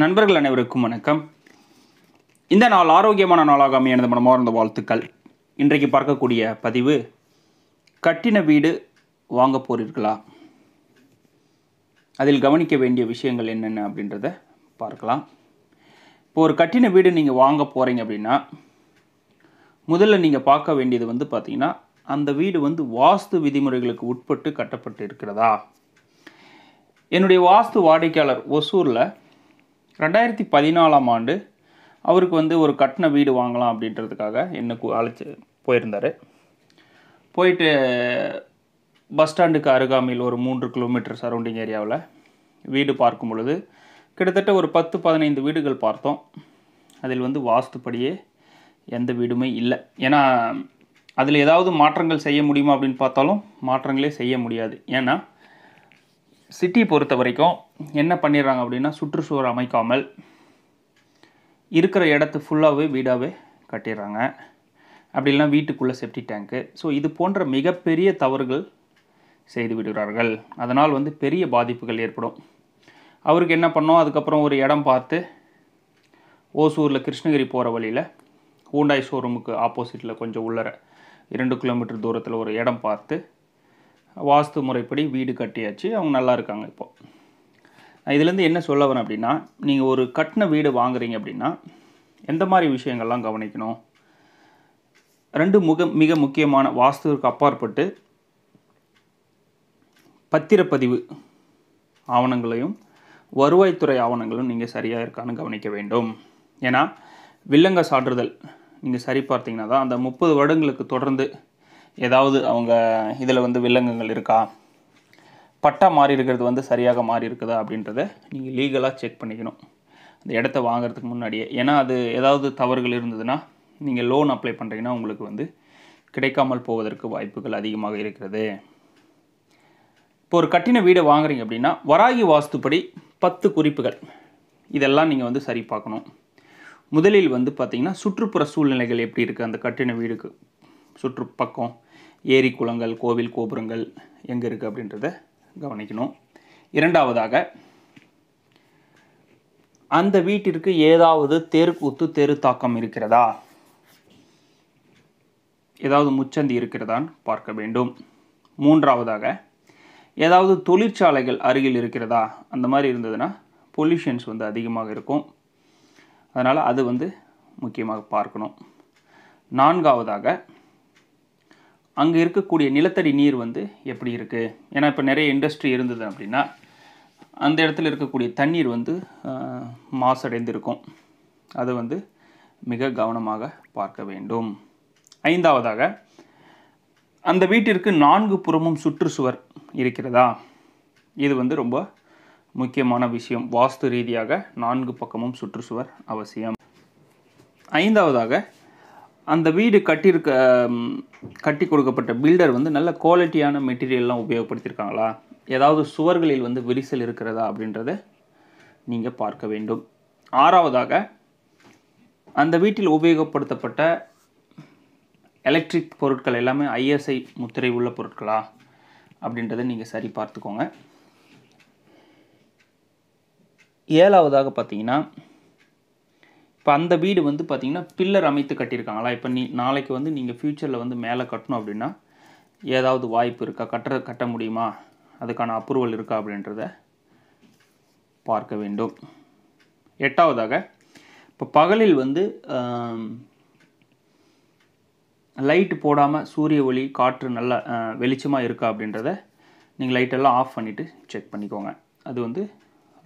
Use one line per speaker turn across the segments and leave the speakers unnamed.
நண்பர்கள் அனைவருக்கும் வணக்கம் இந்த நாள் ஆரோக்கியமான நாளாக அமைய எனது மனமார்ந்த வாழ்த்துக்கள் இன்றைக்கு பார்க்கக்கூடிய பதிவு கட்டின வீடு வாங்க போறீர்களா அதில் கவனிக்க வேண்டிய விஷயங்கள் என்னென்ன அப்படின்றத பார்க்கலாம் இப்போ ஒரு கட்டின வீடு நீங்கள் வாங்க போகிறீங்க அப்படின்னா முதல்ல நீங்கள் பார்க்க வேண்டியது வந்து பார்த்திங்கன்னா அந்த வீடு வந்து வாஸ்து விதிமுறைகளுக்கு உட்பட்டு கட்டப்பட்டு இருக்கிறதா என்னுடைய வாஸ்து வாடிக்கையாளர் ஒசூரில் ரெண்டாயிரத்தி பதினாலாம் ஆண்டு அவருக்கு வந்து ஒரு கட்டின வீடு வாங்கலாம் அப்படின்றதுக்காக என்ன அழைச்சி போயிருந்தார் போயிட்டு பஸ் ஸ்டாண்டுக்கு அருகாமையில் ஒரு மூன்று கிலோமீட்டர் சரௌண்டிங் ஏரியாவில் வீடு பார்க்கும் பொழுது கிட்டத்தட்ட ஒரு பத்து பதினைந்து வீடுகள் பார்த்தோம் அதில் வந்து வாஸ்துப்படியே எந்த வீடுமே இல்லை ஏன்னா அதில் ஏதாவது மாற்றங்கள் செய்ய முடியுமா அப்படின்னு பார்த்தாலும் மாற்றங்களே செய்ய முடியாது ஏன்னா சிட்டி பொறுத்த வரைக்கும் என்ன பண்ணிடுறாங்க அப்படின்னா சுற்றுச்சூழல் அமைக்காமல் இருக்கிற இடத்து ஃபுல்லாகவே வீடாகவே கட்டிடுறாங்க அப்படி இல்லைனா வீட்டுக்குள்ளே செப்டி டேங்க்கு ஸோ இது போன்ற மிகப்பெரிய தவறுகள் செய்து விடுகிறார்கள் அதனால் வந்து பெரிய பாதிப்புகள் ஏற்படும் அவருக்கு என்ன பண்ணோம் அதுக்கப்புறம் ஒரு இடம் பார்த்து ஓசூரில் கிருஷ்ணகிரி போகிற வழியில் ஹூண்டாய் ஷோரூமுக்கு ஆப்போசிட்டில் கொஞ்சம் உள்ளர இரண்டு கிலோமீட்டர் தூரத்தில் ஒரு இடம் பார்த்து வாஸ்து முறைப்படி வீடு கட்டியாச்சு அவங்க நல்லா இருக்காங்க இப்போது இதுலேருந்து என்ன சொல்ல வரேன் அப்படின்னா நீங்கள் ஒரு கட்டின வீடு வாங்குறீங்க அப்படின்னா எந்த மாதிரி விஷயங்கள்லாம் கவனிக்கணும் ரெண்டு முக மிக முக்கியமான வாஸ்துவிற்கு அப்பாற்பட்டு பத்திரப்பதிவு ஆவணங்களையும் வருவாய்த்துறை ஆவணங்களும் நீங்கள் சரியாக இருக்கான்னு கவனிக்க வேண்டும் ஏன்னா வில்லங்க சான்றிதழ் நீங்கள் சரி பார்த்தீங்கன்னா தான் அந்த முப்பது வருடங்களுக்கு தொடர்ந்து ஏதாவது அவங்க இதில் வந்து வில்லங்கங்கள் இருக்கா பட்டா மாறி இருக்கிறது வந்து சரியாக மாறி இருக்குதா அப்படின்றத நீங்கள் லீகலாக செக் பண்ணிக்கணும் அந்த இடத்த வாங்குறதுக்கு முன்னாடியே ஏன்னா அது ஏதாவது தவறுகள் இருந்ததுன்னா நீங்கள் லோன் அப்ளை பண்ணுறீங்கன்னா உங்களுக்கு வந்து கிடைக்காமல் போவதற்கு வாய்ப்புகள் அதிகமாக இருக்கிறது இப்போ ஒரு கட்டின வீடை வாங்குறீங்க அப்படின்னா வராகி வாஸ்துப்படி பத்து குறிப்புகள் இதெல்லாம் நீங்கள் வந்து சரி பார்க்கணும் முதலில் வந்து பார்த்திங்கன்னா சுற்றுப்புற சூழ்நிலைகள் எப்படி இருக்குது அந்த கட்டின வீடுக்கு சுற்றுப்பக்கம் ஏரி குளங்கள் கோவில் கோபுரங்கள் எங்கே இருக்குது அப்படின்றத கவனிக்கணும் இரண்டாவதாக அந்த வீட்டிற்கு ஏதாவது தேர்கூத்து தெரு தாக்கம் இருக்கிறதா ஏதாவது முச்சந்தி இருக்கிறதான்னு பார்க்க வேண்டும் மூன்றாவதாக ஏதாவது தொழிற்சாலைகள் அருகில் இருக்கிறதா அந்த மாதிரி இருந்ததுன்னா பொல்யூஷன்ஸ் வந்து அதிகமாக இருக்கும் அதனால் அது வந்து முக்கியமாக பார்க்கணும் நான்காவதாக அங்கே இருக்கக்கூடிய நிலத்தடி நீர் வந்து எப்படி இருக்குது ஏன்னா இப்போ நிறைய இண்டஸ்ட்ரி இருந்தது அப்படின்னா அந்த இடத்துல இருக்கக்கூடிய தண்ணீர் வந்து மாசடைந்திருக்கும் அதை வந்து மிக கவனமாக பார்க்க வேண்டும் ஐந்தாவதாக அந்த வீட்டிற்கு நான்கு புறமும் சுற்றுச்சுவர் இருக்கிறதா இது வந்து ரொம்ப முக்கியமான விஷயம் வாஸ்து ரீதியாக நான்கு பக்கமும் சுற்றுச்சுவர் அவசியம் ஐந்தாவதாக அந்த வீடு கட்டியிருக்க கட்டி கொடுக்கப்பட்ட பில்டர் வந்து நல்ல குவாலிட்டியான மெட்டீரியல்லாம் உபயோகப்படுத்தியிருக்காங்களா ஏதாவது சுவர்களில் வந்து விரிசல் இருக்கிறதா அப்படின்றத நீங்கள் பார்க்க வேண்டும் ஆறாவதாக அந்த வீட்டில் உபயோகப்படுத்தப்பட்ட எலக்ட்ரிக் பொருட்கள் எல்லாமே ஐஎஸ்ஐ முத்திரை உள்ள பொருட்களா அப்படின்றத நீங்கள் சரி பார்த்துக்கோங்க ஏழாவதாக பார்த்தீங்கன்னா இப்போ அந்த வீடு வந்து பார்த்திங்கன்னா பில்லர் அமைத்து கட்டியிருக்காங்களா இப்போ நீ நாளைக்கு வந்து நீங்கள் ஃப்யூச்சரில் வந்து மேலே கட்டணும் அப்படின்னா ஏதாவது வாய்ப்பு இருக்கா கட்டுற கட்ட முடியுமா அதுக்கான அப்ரூவல் இருக்கா அப்படின்றத பார்க்க வேண்டும் எட்டாவதாக இப்போ பகலில் வந்து லைட் போடாமல் சூரிய ஒளி காற்று நல்ல வெளிச்சமாக இருக்கா அப்படின்றத நீங்கள் லைட்டெல்லாம் ஆஃப் பண்ணிவிட்டு செக் பண்ணிக்கோங்க அது வந்து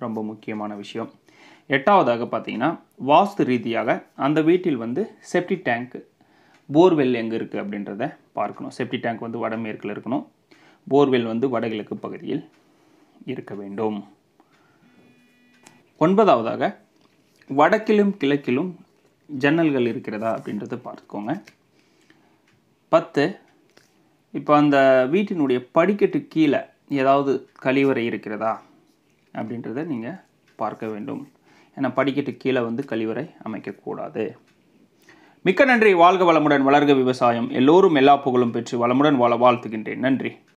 ரொம்ப முக்கியமான விஷயம் எட்டாவதாக பார்த்தீங்கன்னா வாஸ்து ரீதியாக அந்த வீட்டில் வந்து செப்டி டேங்க் போர்வெல் எங்கே இருக்குது அப்படின்றத பார்க்கணும் செப்டி டேங்க் வந்து வடமேற்கில் இருக்கணும் போர்வெல் வந்து வடகிழக்கு பகுதியில் இருக்க வேண்டும் ஒன்பதாவதாக வடக்கிலும் கிழக்கிலும் ஜன்னல்கள் இருக்கிறதா அப்படின்றத பார்த்துக்கோங்க பத்து இப்போ அந்த வீட்டினுடைய படிக்கட்டு கீழே ஏதாவது கழிவறை இருக்கிறதா அப்படின்றத நீங்கள் பார்க்க வேண்டும் என படிக்கட்டு கீழே வந்து கழிவறை அமைக்கக்கூடாது மிக்க நன்றி வாழ்க வளமுடன் வளர்க விவசாயம் எல்லோரும் எல்லா புகழும் பெற்று வளமுடன் வாழ வாழ்த்துகின்றேன் நன்றி